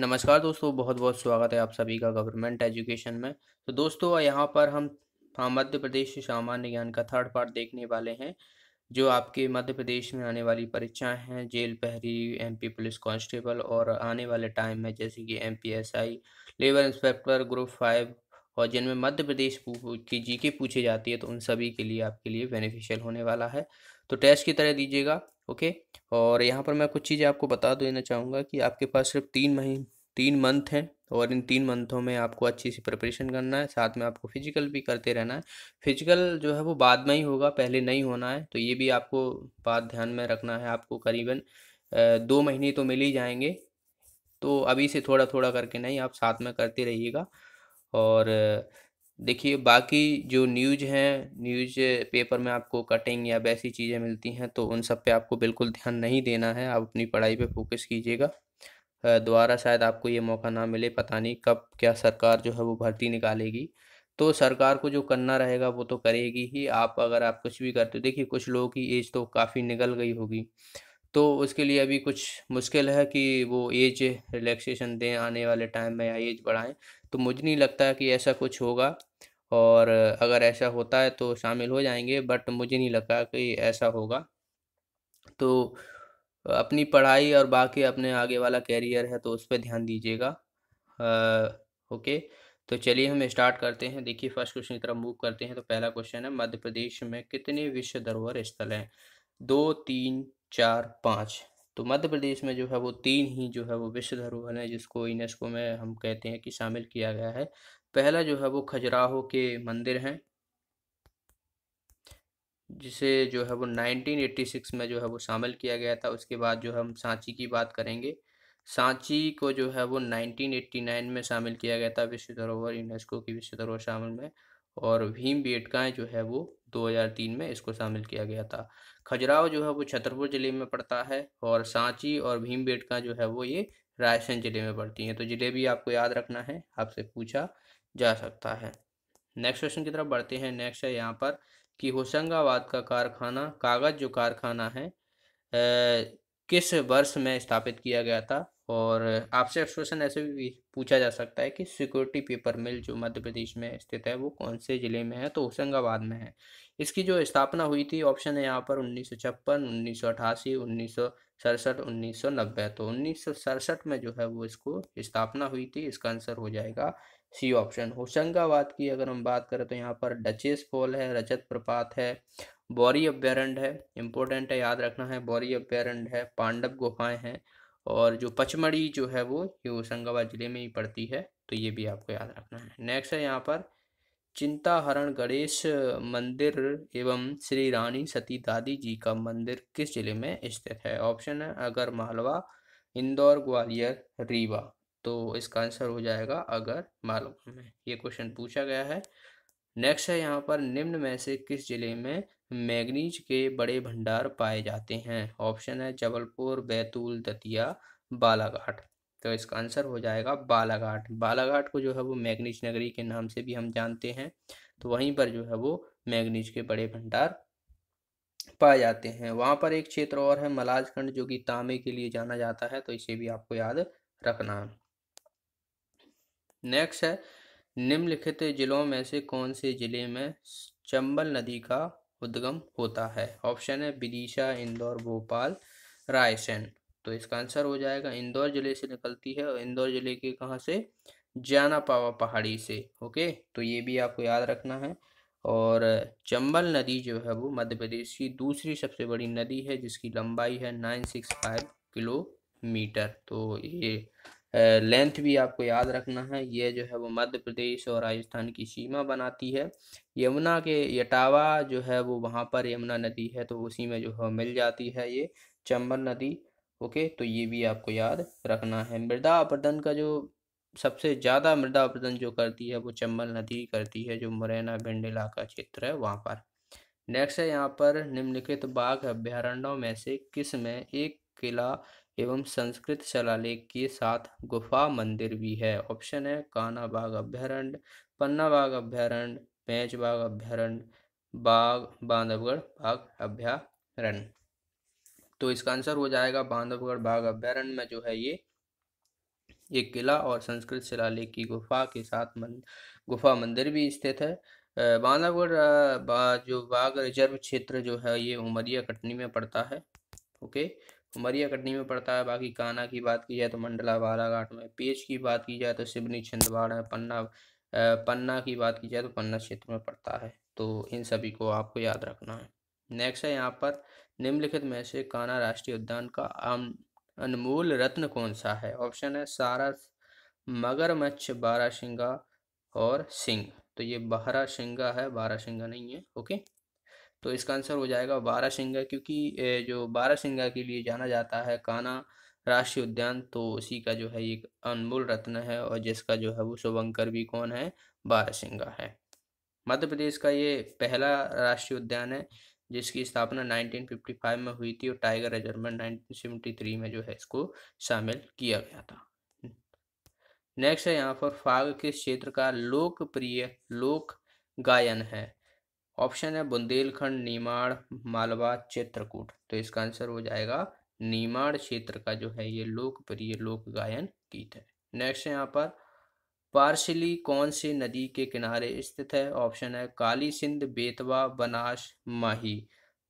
नमस्कार दोस्तों बहुत बहुत स्वागत है आप सभी का गवर्नमेंट एजुकेशन में तो दोस्तों यहाँ पर हम मध्य प्रदेश सामान्य ज्ञान का थर्ड पार्ट देखने वाले हैं जो आपके मध्य प्रदेश में आने वाली परीक्षाएं हैं जेल पहरी एमपी पुलिस कांस्टेबल और आने वाले टाइम में जैसे कि MPSI labour inspector group five और जिनमें मध्य प्रदेश की जीके पूछी जाती है तो उन सभी के लिए आपके लिए बेनिफिशियल होने वाला है तो टेस्ट की तरह दीजिएगा ओके और यहाँ पर मैं कुछ चीज़ें आपको बता देना चाहूँगा कि आपके पास सिर्फ तीन महीने तीन मंथ हैं और इन तीन मंथों में आपको अच्छी सी प्रिपरेशन करना है साथ में आपको फिजिकल भी करते रहना है फिजिकल जो है वो बाद में ही होगा पहले नहीं होना है तो ये भी आपको बात ध्यान में रखना है आपको करीबन दो महीने तो मिल ही जाएंगे तो अभी से थोड़ा थोड़ा करके नहीं आप साथ में करते रहिएगा और देखिए बाकी जो न्यूज हैं न्यूज पेपर में आपको कटिंग या वैसी चीज़ें मिलती हैं तो उन सब पे आपको बिल्कुल ध्यान नहीं देना है आप अपनी पढ़ाई पे फोकस कीजिएगा दोबारा शायद आपको ये मौका ना मिले पता नहीं कब क्या सरकार जो है वो भर्ती निकालेगी तो सरकार को जो करना रहेगा वो तो करेगी ही आप अगर आप कुछ भी करते हो देखिए कुछ लोगों की एज तो काफ़ी निकल गई होगी तो उसके लिए अभी कुछ मुश्किल है कि वो एज रिलैक्सेशन दें आने वाले टाइम में या एज बढ़ाएं तो मुझे नहीं लगता कि ऐसा कुछ होगा और अगर ऐसा होता है तो शामिल हो जाएंगे बट मुझे नहीं लगा कि ऐसा होगा तो अपनी पढ़ाई और बाकी अपने आगे वाला कैरियर है तो उस पर ध्यान दीजिएगा ओके तो चलिए हम स्टार्ट करते हैं देखिए फर्स्ट क्वेश्चन की तरफ मूव करते हैं तो पहला क्वेश्चन है मध्य प्रदेश में कितने विश्व धरोहर स्थल हैं दो तीन चार पाँच तो मध्य प्रदेश में जो है वो तीन ही जो है वो विश्व धरोहर हैं जिसको यूनेस्को में हम कहते हैं कि शामिल किया गया है पहला जो है वो खजुराहो के मंदिर हैं जिसे जो है वो 1986 में जो है वो शामिल किया गया था उसके बाद जो हम सांची की बात करेंगे सांची को जो है वो 1989 में शामिल किया गया था विश्व धरोहर यूनेस्को की विश्व धरोहर शामिल में और भीम बेटकाएँ जो है वो 2003 में इसको शामिल किया गया था खजुराव जो है वो छतरपुर ज़िले में पड़ता है और सांची और भीम का जो है वो ये रायसेन ज़िले में पड़ती हैं तो ज़िले भी आपको याद रखना है आपसे पूछा जा सकता है नेक्स्ट क्वेश्चन की तरफ बढ़ते हैं नेक्स्ट है यहाँ पर कि होशंगाबाद का कारखाना कागज़ जो कारखाना है ए, किस वर्ष में स्थापित किया गया था और आपसे क्वेश्चन ऐसे भी पूछा जा सकता है कि सिक्योरिटी पेपर मिल जो मध्य प्रदेश में स्थित है वो कौन से ज़िले में है तो होशंगाबाद में है इसकी जो स्थापना हुई थी ऑप्शन है यहाँ पर उन्नीस सौ छप्पन उन्नीस सौ अठासी उन्नीस सौ सड़सठ उन्नीस सौ नब्बे तो उन्नीस सौ सड़सठ में जो है वो इसको स्थापना हुई थी इसका आंसर हो जाएगा सी ऑप्शन होशंगाबाद की अगर हम बात करें तो यहाँ पर डचेस फॉल है रजत प्रपात है बौरी अभ्यारण्य है इंपॉर्टेंट है याद रखना है बौरी अभ्यारण्य है पांडव गुफाएं हैं और जो पचमढ़ी जो है वो ये होशंगाबाद ज़िले में ही पड़ती है तो ये भी आपको याद रखना है नेक्स्ट है यहाँ पर चिंताहरण गणेश मंदिर एवं श्री रानी सती दादी जी का मंदिर किस जिले में स्थित है ऑप्शन है अगर मालवा इंदौर ग्वालियर रीवा तो इसका आंसर हो जाएगा अगर मालवा में ये क्वेश्चन पूछा गया है नेक्स्ट है यहाँ पर निम्न में से किस जिले में मैगनीज के बड़े भंडार पाए जाते हैं ऑप्शन है जबलपुर बैतूल दतिया बालाघाट तो इसका आंसर हो जाएगा बालाघाट बालाघाट को जो है वो मैगनीज नगरी के नाम से भी हम जानते हैं तो वहीं पर जो है वो मैगनीज के बड़े भंडार पाए जाते हैं वहाँ पर एक क्षेत्र और है मलाजखंड जो कि तांबे के लिए जाना जाता है तो इसे भी आपको याद रखना नेक्स्ट है निम्नलिखित जिलों में से कौन से जिले में चंबल नदी का उद्गम होता है ऑप्शन है विदिशा इंदौर भोपाल रायसेन तो इसका आंसर हो जाएगा इंदौर जिले से निकलती है और इंदौर जिले के कहाँ से जाना पावा पहाड़ी से ओके तो ये भी आपको याद रखना है और चंबल नदी जो है वो मध्य प्रदेश की दूसरी सबसे बड़ी नदी है जिसकी लंबाई है नाइन सिक्स फाइव किलोमीटर तो ये लेंथ भी आपको याद रखना है ये जो है वो मध्य प्रदेश और राजस्थान की सीमा बनाती है यमुना के यटावा जो है वो वहाँ पर यमुना नदी है तो उसी में जो है मिल जाती है ये चंबल नदी ओके तो ये भी आपको याद रखना है मृदा अपर्दन का जो सबसे ज़्यादा मृदा अपर्दन जो करती है वो चंबल नदी करती है जो मुरैना भिंड इलाका क्षेत्र है वहाँ पर नेक्स्ट है यहाँ पर निम्नलिखित बाघ अभ्यारण्यों में से किस में एक किला एवं संस्कृत शिलालेख के साथ गुफा मंदिर भी है ऑप्शन है काना बाग अभ्यारण्य पन्ना बाग अभ्यारण्य पैंच बाग अभ्यारण्य बाघ बांधवगढ़ बाघ अभ्यारण्य तो इसका आंसर हो जाएगा बांधवगढ़ बाघ अभ्यारण्य में जो है ये एक किला और संस्कृत शिलालेख की गुफा के साथ मन, गुफा मंदिर भी स्थित है बांधवगढ़ बा, जो बाघ रिजर्व क्षेत्र जो है ये उमरिया कटनी में पड़ता है ओके उमरिया कटनी में पड़ता है बाकी काना की बात की जाए तो मंडला बालाघाट में पेज की बात की जाए तो सिवनी छिंदवाड़ा है पन्ना पन्ना की बात की जाए तो पन्ना क्षेत्र में पड़ता है तो इन सभी को आपको याद रखना है नेक्स्ट है यहाँ पर निम्नलिखित में से काना राष्ट्रीय उद्यान का अनमोल रत्न कौन सा है ऑप्शन है सारा मगरमच्छ बारा और सिंह तो ये बारा सिंगा है बारा सिंगा नहीं है ओके तो इसका आंसर हो जाएगा बारा सिंगा क्योंकि जो बारा सिंगा के लिए जाना जाता है काना राष्ट्रीय उद्यान तो उसी का जो है एक अनमोल रत्न है और जिसका जो है वो शुभंकर भी कौन है सिंगा है मध्य प्रदेश का ये पहला राष्ट्रीय उद्यान है जिसकी स्थापना 1955 में हुई थी और टाइगर रिजर्व 1973 में जो है इसको शामिल किया गया था नेक्स्ट है यहाँ पर फाग के क्षेत्र का लोकप्रिय लोक गायन है ऑप्शन है बुंदेलखंड नीमाड़ मालवा चित्रकूट तो इसका आंसर हो जाएगा नीमाड़ क्षेत्र का जो है ये लोकप्रिय लोक गायन गीत है नेक्स्ट है यहाँ पर पार्सली कौन से नदी के किनारे स्थित है ऑप्शन है काली सिंध बेतवा बनास माही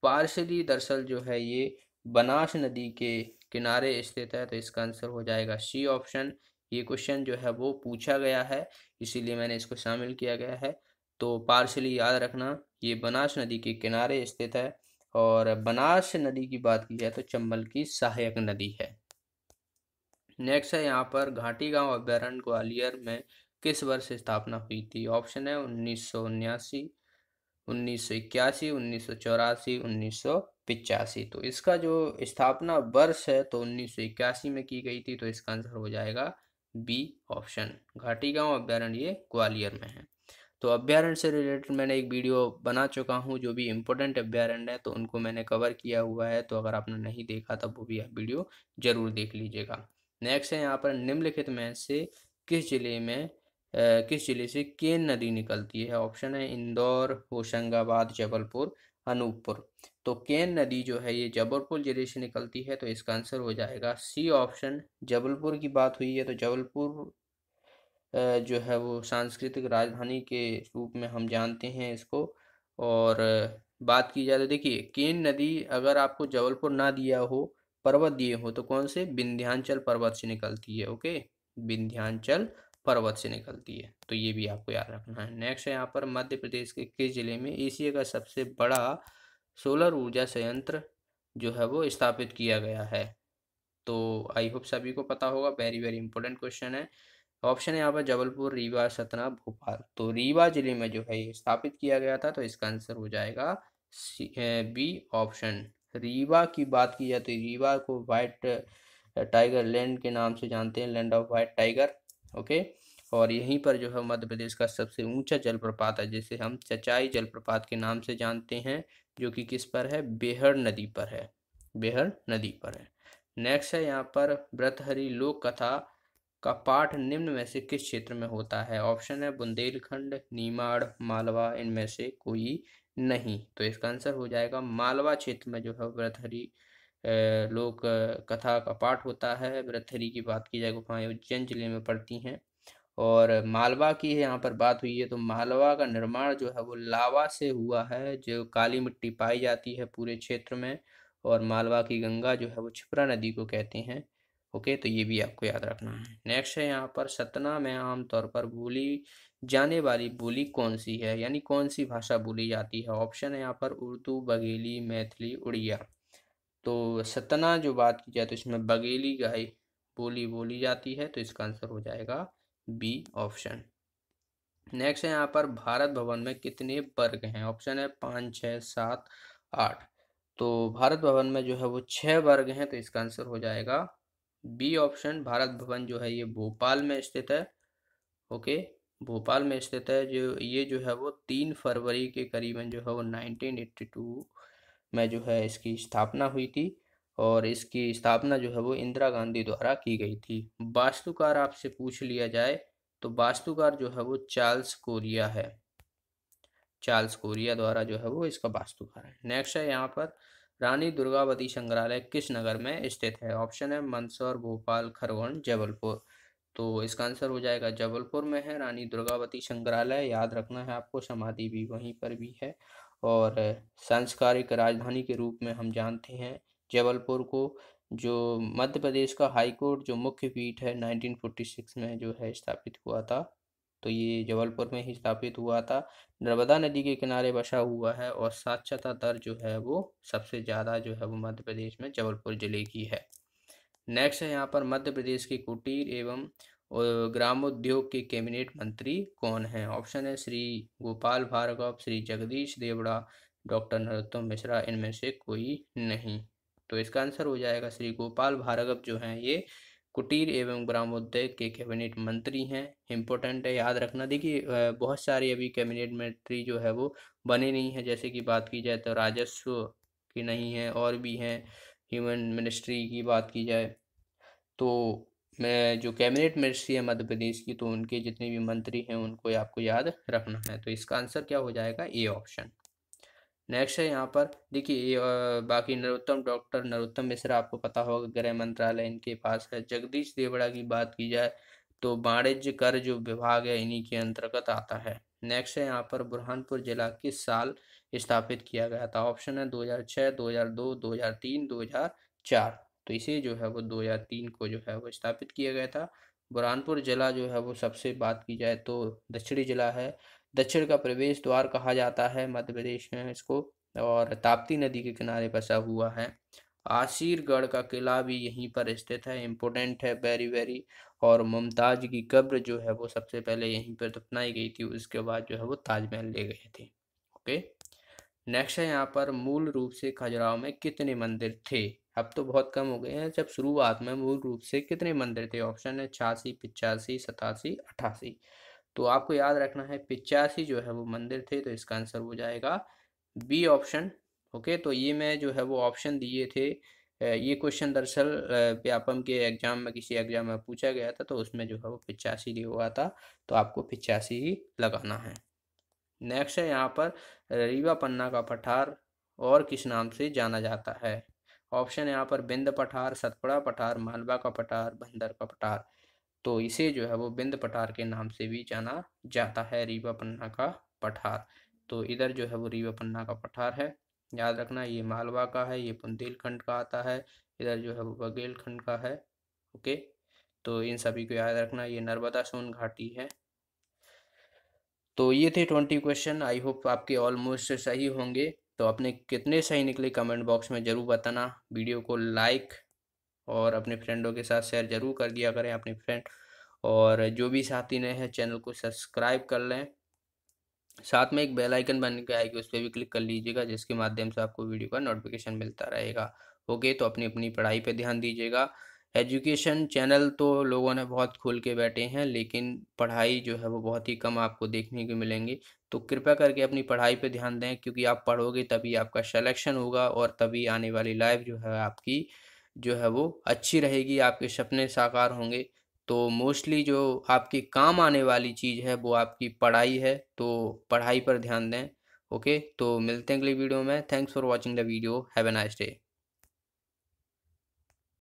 पार्सली दरअसल जो है ये बनास नदी के किनारे स्थित है तो इसका आंसर हो जाएगा सी ऑप्शन ये क्वेश्चन जो है वो पूछा गया है इसीलिए मैंने इसको शामिल किया गया है तो पार्सली याद रखना ये बनास नदी के किनारे स्थित है और बनास नदी की बात की जाए तो चंबल की सहायक नदी है नेक्स्ट है यहाँ पर घाटी गांव अभ्यारण्य ग्वालियर में किस वर्ष स्थापना हुई थी ऑप्शन है उन्नीस सौ उन्यासी उन्नीस सौ इक्यासी उन्नीस सौ चौरासी उन्नीस सौ पिचासी तो इसका जो स्थापना वर्ष है तो उन्नीस सौ इक्यासी में की गई थी तो इसका आंसर हो जाएगा बी ऑप्शन घाटी गांव अभ्यारण्य ग्वालियर में है तो अभ्यारण्य से रिलेटेड मैंने एक वीडियो बना चुका हूँ जो भी इम्पोर्टेंट अभ्यारण्य है तो उनको मैंने कवर किया हुआ है तो अगर आपने नहीं देखा तब वो भी आप वीडियो ज़रूर देख लीजिएगा नेक्स्ट है यहाँ पर निम्नलिखित में से किस जिले में किस जिले से केन नदी निकलती है ऑप्शन है इंदौर होशंगाबाद जबलपुर अनूपपुर तो केन नदी जो है ये जबलपुर जिले से निकलती है तो इसका आंसर हो जाएगा सी ऑप्शन जबलपुर की बात हुई है तो जबलपुर जो है वो सांस्कृतिक राजधानी के रूप में हम जानते हैं इसको और बात की जाए तो देखिए केन नदी अगर आपको जबलपुर ना दिया हो पर्वत दिए हो तो कौन से विंध्यांचल पर्वत से निकलती है ओके विंध्यांचल पर्वत से निकलती है तो ये भी आपको याद रखना है नेक्स्ट है यहाँ पर मध्य प्रदेश के किस जिले में एशिया का सबसे बड़ा सोलर ऊर्जा संयंत्र जो है वो स्थापित किया गया है तो आई होप सभी को पता होगा वेरी वेरी इंपॉर्टेंट क्वेश्चन है ऑप्शन है यहाँ पर जबलपुर रीवा सतना भोपाल तो रीवा जिले में जो है स्थापित किया गया था तो इसका आंसर हो जाएगा बी ऑप्शन रीवा की बात की जाए तो रीवा को व्हाइट टाइगर लैंड के नाम से जानते हैं land of white tiger okay और यहीं पर जो है मध्य प्रदेश का सबसे ऊंचा जलप्रपात है जिसे हम चचाई जलप्रपात के नाम से जानते हैं जो कि किस पर है बेहर नदी पर है बेहर नदी पर है नेक्स्ट है यहाँ पर व्रतहरी लोक कथा का पाठ निम्न में से किस क्षेत्र में होता है ऑप्शन है बुंदेलखंड नीमाड़ मालवा इनमें से कोई नहीं तो इसका आंसर हो जाएगा मालवा क्षेत्र में जो है व्रतहरी लोक कथा का पाठ होता है व्रतहरी की बात की जाए गुफाएं उज्जैन जिले में पड़ती हैं और मालवा की है यहाँ पर बात हुई है तो मालवा का निर्माण जो है वो लावा से हुआ है जो काली मिट्टी पाई जाती है पूरे क्षेत्र में और मालवा की गंगा जो है वो छिपरा नदी को कहते हैं ओके तो ये भी आपको याद रखना है नेक्स्ट है यहाँ पर सतना में आमतौर पर बोली जाने वाली बोली कौन सी है यानी कौन सी भाषा बोली जाती है ऑप्शन है यहाँ पर उर्दू बघेली मैथिली उड़िया तो सतना जो बात की जाए तो इसमें बघेली गाय बोली बोली जाती है तो इसका आंसर हो जाएगा बी ऑप्शन नेक्स्ट है यहाँ पर भारत भवन में कितने वर्ग हैं ऑप्शन है पाँच छः सात आठ तो भारत भवन में जो है वो छः वर्ग हैं तो इसका आंसर हो जाएगा बी ऑप्शन भारत भवन जो है ये भोपाल में स्थित है ओके भोपाल में स्थित है जो ये जो है वो तीन फरवरी के करीबन जो है वो 1982 में जो है इसकी स्थापना हुई थी और इसकी स्थापना जो है वो इंदिरा गांधी द्वारा की गई थी वास्तुकार आपसे पूछ लिया जाए तो वास्तुकार जो है वो चार्ल्स कोरिया है चार्ल्स कोरिया द्वारा जो है वो इसका वास्तुकार है नेक्स्ट है यहाँ पर रानी दुर्गावती संग्रहालय किस नगर में स्थित है ऑप्शन है मंदसौर भोपाल खरगोन जबलपुर तो इसका आंसर हो जाएगा जबलपुर में है रानी दुर्गावती संग्रहालय याद रखना है आपको समाधि भी वहीं पर भी है और सांस्कारिक राजधानी के रूप में हम जानते हैं जबलपुर को जो मध्य प्रदेश का हाईकोर्ट जो मुख्य पीठ है 1946 में जो है स्थापित हुआ था तो ये जबलपुर में ही स्थापित हुआ था नर्मदा नदी के किनारे बसा हुआ है और साक्षरता दर जो है वो सबसे ज़्यादा जो है वो मध्य प्रदेश में जबलपुर जिले की है नेक्स्ट है यहाँ पर मध्य प्रदेश के कुटीर एवं ग्रामोद्योग के कैबिनेट मंत्री कौन हैं ऑप्शन है श्री गोपाल भार्गव श्री जगदीश देवड़ा डॉक्टर नरोत्तम मिश्रा इनमें से कोई नहीं तो इसका आंसर हो जाएगा श्री गोपाल भार्गव जो हैं ये कुटीर एवं ग्रामोद्योग के कैबिनेट मंत्री हैं इम्पोर्टेंट है याद रखना देखिए बहुत सारे अभी कैबिनेट मंत्री जो है वो बने नहीं हैं जैसे कि बात की जाए तो राजस्व की नहीं है और भी हैं ह्यूमन मिनिस्ट्री की बात की जाए तो मैं जो कैबिनेट मिनिस्ट्री है मध्य प्रदेश की तो उनके जितने भी मंत्री हैं उनको आपको याद रखना है तो इसका आंसर क्या हो जाएगा ए ऑप्शन नेक्स्ट है यहाँ पर देखिए बाकी नरोत्तम डॉक्टर नरोत्तम मिश्रा आपको पता होगा गृह मंत्रालय इनके पास है जगदीश देवड़ा की बात की जाए तो वाणिज्य कर जो विभाग है इन्हीं के अंतर्गत आता है नेक्स्ट है यहाँ पर बुरहानपुर जिला किस साल स्थापित किया गया था ऑप्शन है 2006, 2002, 2003, 2004 तो इसे जो है वो 2003 को जो है वो स्थापित किया गया था बुरहानपुर जिला जो है वो सबसे बात की जाए तो दक्षिणी जिला है दक्षिण का प्रवेश द्वार कहा जाता है मध्य प्रदेश में इसको और ताप्ती नदी के किनारे बसा हुआ है आशीरगढ़ का किला भी यहीं पर स्थित है इम्पोर्टेंट है वेरी वेरी और मुमताज की कब्र जो है वो सबसे पहले यहीं पर दफनाई गई थी उसके बाद जो है वो ताजमहल ले गए थे ओके नेक्स्ट है यहाँ पर मूल रूप से खजुराहो में कितने मंदिर थे अब तो बहुत कम हो गए हैं जब शुरुआत में मूल रूप से कितने मंदिर थे ऑप्शन है छियासी पिचासी सतासी अठासी तो आपको याद रखना है पिचासी जो है वो मंदिर थे तो इसका आंसर हो जाएगा बी ऑप्शन ओके तो ये मैं जो है वो ऑप्शन दिए थे ये क्वेश्चन दरअसल व्यापम के एग्जाम में किसी एग्जाम में पूछा गया था तो उसमें जो है वो पिचासी दिया हुआ था तो आपको पिचासी ही लगाना है नेक्स्ट है यहाँ पर रीवा पन्ना का पठार और किस नाम से जाना जाता है ऑप्शन यहाँ पर बिंद पठार सतपुड़ा पठार मालवा का पठार बंदर का पठार तो इसे जो है वो बिंद पठार के नाम से भी जाना जाता है रीवा पन्ना का पठार तो इधर जो है वो रीवा पन्ना का पठार है याद रखना ये मालवा का है ये बुंदेलखंड का आता है इधर जो है वो बघेलखंड का है ओके तो इन सभी को याद रखना ये नर्मदा सोन घाटी है तो ये थे ट्वेंटी क्वेश्चन आई होप आपके ऑलमोस्ट सही होंगे तो अपने कितने सही निकले कमेंट बॉक्स में ज़रूर बताना वीडियो को लाइक और अपने फ्रेंडों के साथ शेयर ज़रूर कर दिया करें अपने फ्रेंड और जो भी साथी नए हैं चैनल को सब्सक्राइब कर लें साथ में एक बेल आइकन बन के आएगी उस पर भी क्लिक कर लीजिएगा जिसके माध्यम से आपको वीडियो का नोटिफिकेशन मिलता रहेगा ओके तो अपनी अपनी पढ़ाई पर ध्यान दीजिएगा एजुकेशन चैनल तो लोगों ने बहुत खोल के बैठे हैं लेकिन पढ़ाई जो है वो बहुत ही कम आपको देखने को मिलेंगी तो कृपया करके अपनी पढ़ाई पे ध्यान दें क्योंकि आप पढ़ोगे तभी आपका सिलेक्शन होगा और तभी आने वाली लाइफ जो है आपकी जो है वो अच्छी रहेगी आपके सपने साकार होंगे तो मोस्टली जो आपके काम आने वाली चीज़ है वो आपकी पढ़ाई है तो पढ़ाई पर ध्यान दें ओके तो मिलते हैं अगले वीडियो में thanks for watching the video have a nice day